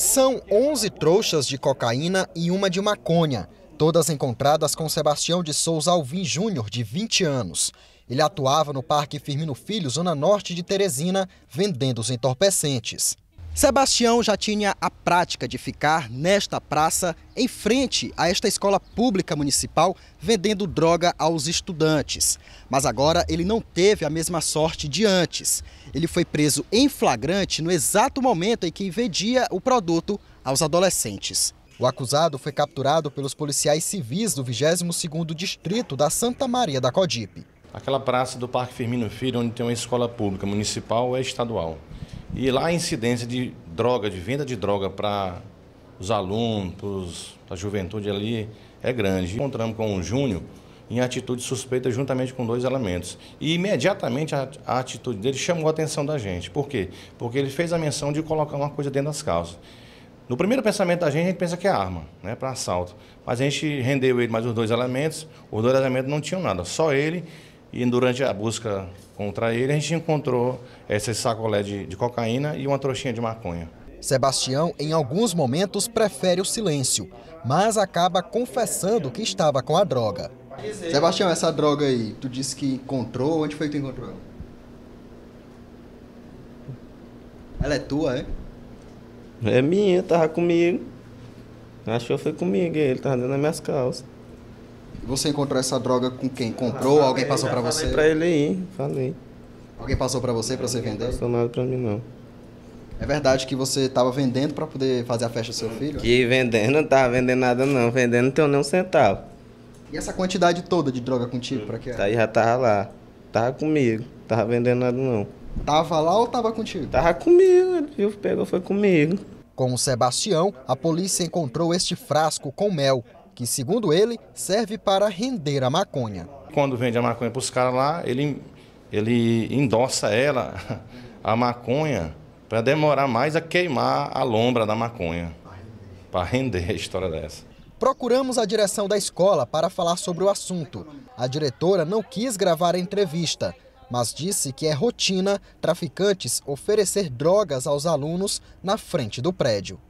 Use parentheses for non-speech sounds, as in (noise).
São 11 trouxas de cocaína e uma de maconha, todas encontradas com Sebastião de Souza Alvim Júnior, de 20 anos. Ele atuava no Parque Firmino Filho, zona norte de Teresina, vendendo os entorpecentes. Sebastião já tinha a prática de ficar nesta praça, em frente a esta escola pública municipal, vendendo droga aos estudantes. Mas agora ele não teve a mesma sorte de antes. Ele foi preso em flagrante no exato momento em que vendia o produto aos adolescentes. O acusado foi capturado pelos policiais civis do 22º Distrito da Santa Maria da Codipe. Aquela praça do Parque Firmino Filho, onde tem uma escola pública municipal, é estadual. E lá a incidência de droga, de venda de droga para os alunos, para a juventude ali, é grande. Encontramos com um Júnior em atitude suspeita juntamente com dois elementos. E imediatamente a, a, atitude dele chamou a atenção da gente. Por quê? Porque ele fez a menção de colocar uma coisa dentro das calças. No primeiro pensamento da gente, a gente pensa que é arma, né, para assalto. Mas a gente rendeu ele mais os dois elementos, os dois elementos não tinham nada, só ele e durante a busca contra ele, a gente encontrou essas sacolé de, de cocaína e uma trouxinha de maconha. Sebastião, em alguns momentos, prefere o silêncio, mas acaba confessando que estava com a droga. Sebastião, essa droga aí, tu disse que encontrou, onde foi que tu encontrou ela? Ela é tua, é? É minha, tava comigo. Achou foi comigo, ele tava dentro das minhas calças. Você encontrou essa droga com quem? Comprou? Falei, alguém passou para você? Falei para ele aí, falei. Alguém passou para você para você vender? Não passou nada para mim não. É verdade que você estava vendendo para poder fazer a festa do seu filho? Que vendendo, não tava vendendo nada não, vendendo não nem um centavo. E essa quantidade toda de droga contigo, para quê? aí tá, já tava lá. Tava comigo, tava vendendo nada não. Tava lá ou tava contigo? Tava comigo, ele viu, pegou, foi comigo. Com o Sebastião, a polícia encontrou este frasco com mel, que, segundo ele, serve para render a maconha. Quando vende a maconha para os caras lá, ele, ele endossa ela, (laughs) a maconha, para demorar mais a queimar a lombra da maconha, para render a história dessa. Procuramos a direção da escola para falar sobre o assunto. A diretora não quis gravar a entrevista, mas disse que é rotina traficantes oferecer drogas aos alunos na frente do prédio.